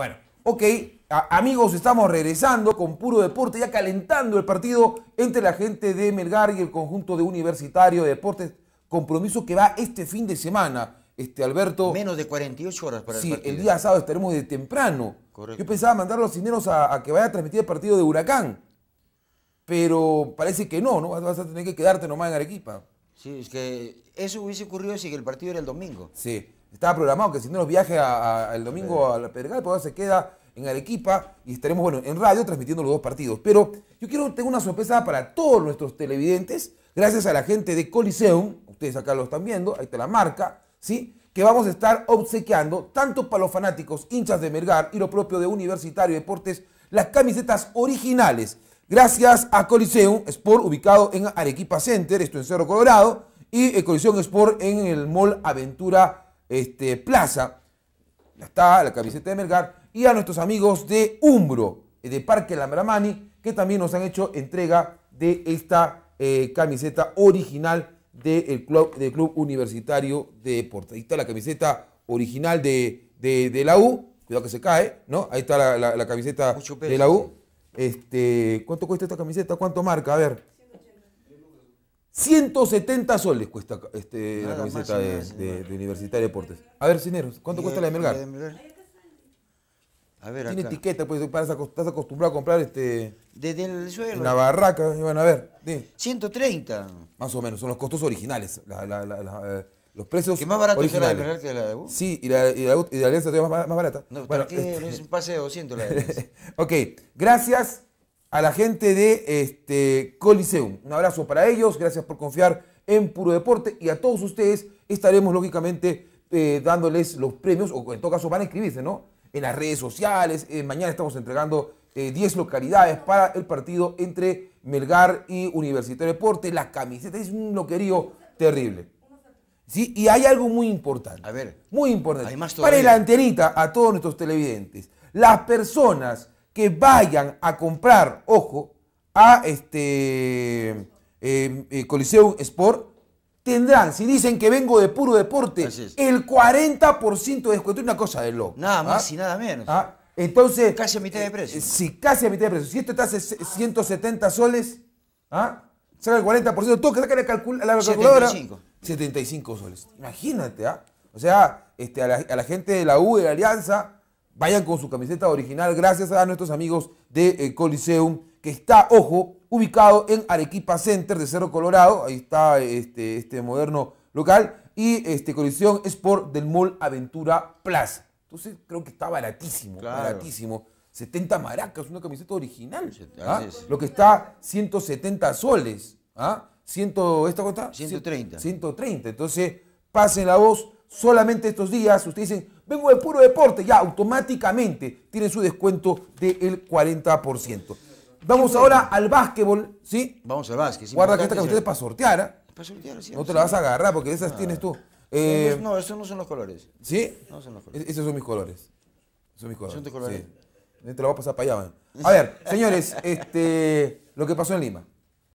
Bueno, ok, amigos, estamos regresando con puro deporte, ya calentando el partido entre la gente de Melgar y el conjunto de Universitario de Deportes. Compromiso que va este fin de semana. Este, Alberto. Menos de 48 horas para el partido. el día sábado estaremos de temprano. Yo pensaba mandar a los dineros a, a, que vaya a transmitir el partido de Huracán. Pero parece que no, ¿no? Vas a tener que quedarte nomás en Arequipa. Sí, es que eso hubiese ocurrido si el partido era el domingo. Sí. Estaba programado que si no los viaje el domingo a la Pedregal, pues se queda en Arequipa y estaremos, bueno, en radio transmitiendo los dos partidos. Pero yo quiero, tengo una sorpresa para todos nuestros televidentes, gracias a la gente de Coliseum, ustedes acá lo están viendo, ahí está la marca, ¿sí? Que vamos a estar obsequiando, tanto para los fanáticos, hinchas de Mergar y lo propio de Universitario Deportes, las camisetas originales. Gracias a Coliseum Sport, ubicado en Arequipa Center, esto en Cerro Colorado, y eh, Coliseum Sport en el Mall Aventura este, Plaza, la está, la camiseta de Melgar, y a nuestros amigos de Umbro, eh, de Parque Lambramani, que también nos han hecho entrega de esta eh, camiseta original del club, club Universitario de Deportes. Ahí está la camiseta original de, de, la U, cuidado que se cae, ¿no? Ahí está la, la camiseta de la U. Este, ¿Cuánto cuesta esta camiseta? ¿Cuánto marca? A ver. 170 soles cuesta este, la camiseta de, de, Universitario Deportes. A ver, Cineros, ¿cuánto cuesta la de Melgar? A ver, Tiene etiqueta, pues estás acostumbrado a comprar este. Desde el suelo. En barraca, van a ver. 130. Más o menos, son los costos originales. Eh, los precios. ¿Que más barato es la de Melgar que la de Sí, y la, de la, y Alianza más, barata. No, ¿para este, es un pase de 200 la de Ok, gracias a la gente de este, Coliseum. Un abrazo para ellos, gracias por confiar en Puro Deporte y a todos ustedes estaremos lógicamente eh, dándoles los premios, o en todo caso van a inscribirse, ¿no? En las redes sociales, eh, mañana estamos entregando 10 eh, localidades para el partido entre Melgar y Universitario Deporte, las camisetas, es un loquerío terrible. ¿Sí? Y hay algo muy importante. A ver. Muy importante. Para la antenita a todos nuestros televidentes. Las personas que vayan a comprar, ojo, a este eh, eh, Coliseum Sport, tendrán, si dicen que vengo de puro deporte, el 40% de descuento. Una cosa de loco. Nada más ¿ah? y nada menos. ¿Ah? Entonces. Casi a mitad de eh, precio. casi a mitad de precio. Si esto está a 170 soles, ¿ah? saca el 40%. ¿Tú que saca la, calculadora. 75. soles. Imagínate, ¿ah? O sea, este, a la, a la gente de la U, de la Alianza, Vayan con su camiseta original gracias a nuestros amigos de eh, Coliseum, que está, ojo, ubicado en Arequipa Center de Cerro Colorado. Ahí está este, este moderno local. Y este es por del Mall Aventura Plaza. Entonces creo que está baratísimo, baratísimo. 70 maracas, una camiseta original. ¿ah? Lo que está 170 soles. ¿ah? 100, ¿Esta cuesta? 130. 130. Entonces, pasen la voz solamente estos días, ustedes dicen, vengo de puro deporte, ya automáticamente tienen su descuento del 40%. Vamos ahora al básquetbol, ¿sí? Vamos al básquet. Guarda que esta que es para sortear, ¿ah? Para sortear, sí. No te la vas a agarrar porque esas ah. tienes tú. Eh, no, esos no son los colores. ¿Sí? No son los colores. Esos son mis colores. Son mis colores. Son tus colores. Sí. Te lo voy a pasar para allá, A ver, señores, este, lo que pasó en Lima.